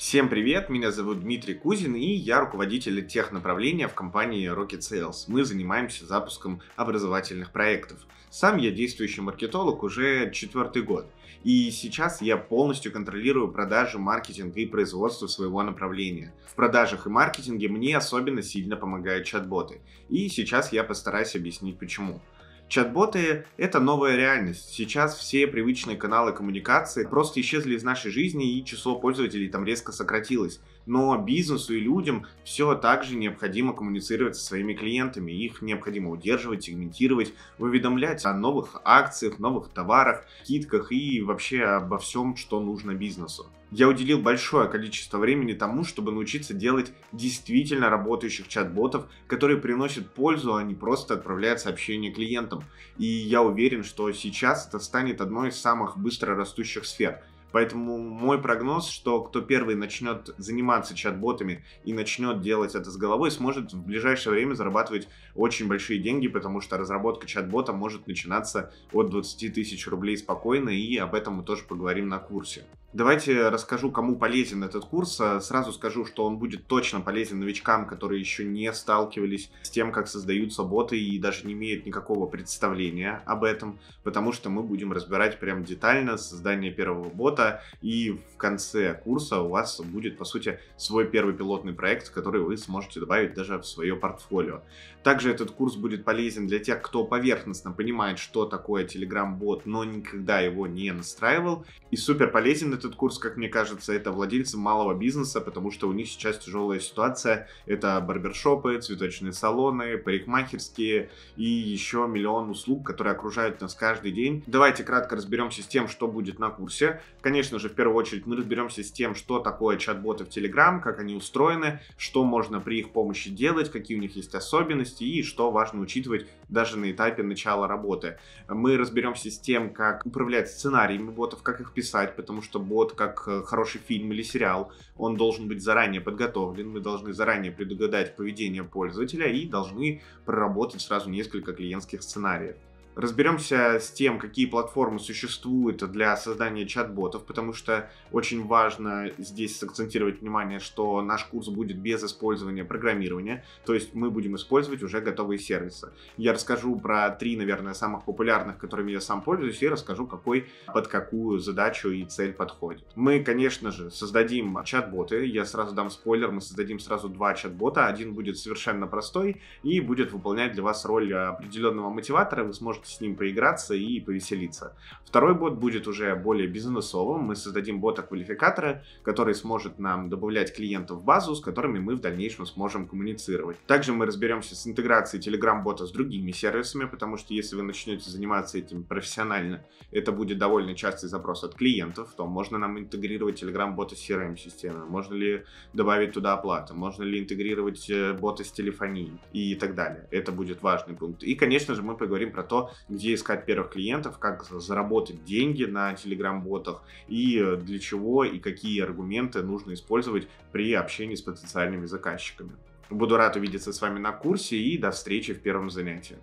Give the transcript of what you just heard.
Всем привет, меня зовут Дмитрий Кузин и я руководитель тех направления в компании Rocket Sales. Мы занимаемся запуском образовательных проектов. Сам я действующий маркетолог уже четвертый год. И сейчас я полностью контролирую продажи, маркетинг и производство своего направления. В продажах и маркетинге мне особенно сильно помогают чат-боты. И сейчас я постараюсь объяснить почему. Чат-боты — это новая реальность. Сейчас все привычные каналы коммуникации просто исчезли из нашей жизни, и число пользователей там резко сократилось. Но бизнесу и людям все также необходимо коммуницировать со своими клиентами. Их необходимо удерживать, сегментировать, уведомлять о новых акциях, новых товарах, скидках и вообще обо всем, что нужно бизнесу я уделил большое количество времени тому, чтобы научиться делать действительно работающих чат-ботов, которые приносят пользу, а не просто отправляют сообщения клиентам. И я уверен, что сейчас это станет одной из самых быстро растущих сфер. Поэтому мой прогноз, что кто первый начнет заниматься чат-ботами и начнет делать это с головой, сможет в ближайшее время зарабатывать очень большие деньги, потому что разработка чат-бота может начинаться от 20 тысяч рублей спокойно, и об этом мы тоже поговорим на курсе. Давайте расскажу, кому полезен этот курс. А сразу скажу, что он будет точно полезен новичкам, которые еще не сталкивались с тем, как создаются боты и даже не имеют никакого представления об этом, потому что мы будем разбирать прям детально создание первого бота, и в конце курса у вас будет, по сути, свой первый пилотный проект, который вы сможете добавить даже в свое портфолио. Также этот курс будет полезен для тех, кто поверхностно понимает, что такое Telegram-бот, но никогда его не настраивал, и супер полезен этот курс, как мне кажется, это владельцы малого бизнеса, потому что у них сейчас тяжелая ситуация. Это барбершопы, цветочные салоны, парикмахерские и еще миллион услуг, которые окружают нас каждый день. Давайте кратко разберемся с тем, что будет на курсе. Конечно же, в первую очередь мы разберемся с тем, что такое чат-боты в Telegram, как они устроены, что можно при их помощи делать, какие у них есть особенности и что важно учитывать даже на этапе начала работы. Мы разберемся с тем, как управлять сценариями ботов, как их писать, потому что вот как э, хороший фильм или сериал, он должен быть заранее подготовлен, мы должны заранее предугадать поведение пользователя и должны проработать сразу несколько клиентских сценариев. Разберемся с тем, какие платформы существуют для создания чат-ботов, потому что очень важно здесь сакцентировать внимание, что наш курс будет без использования программирования, то есть мы будем использовать уже готовые сервисы. Я расскажу про три, наверное, самых популярных, которыми я сам пользуюсь, и расскажу, какой под какую задачу и цель подходит. Мы, конечно же, создадим чат-боты. Я сразу дам спойлер, мы создадим сразу два чат-бота. Один будет совершенно простой и будет выполнять для вас роль определенного мотиватора. Вы сможете можете с ним поиграться и повеселиться. Второй бот будет уже более бизнесовым. Мы создадим бота-квалификатора, который сможет нам добавлять клиентов в базу, с которыми мы в дальнейшем сможем коммуницировать. Также мы разберемся с интеграцией Telegram-бота с другими сервисами, потому что если вы начнете заниматься этим профессионально, это будет довольно частый запрос от клиентов, то можно нам интегрировать Telegram-бота с CRM-системой, можно ли добавить туда оплату, можно ли интегрировать э, боты с телефонией и так далее. Это будет важный пункт. И, конечно же, мы поговорим про то, где искать первых клиентов, как заработать деньги на телеграм-ботах и э, для чего и какие аргументы нужно использовать при общении с потенциальными заказчиками. Буду рад увидеться с вами на курсе и до встречи в первом занятии.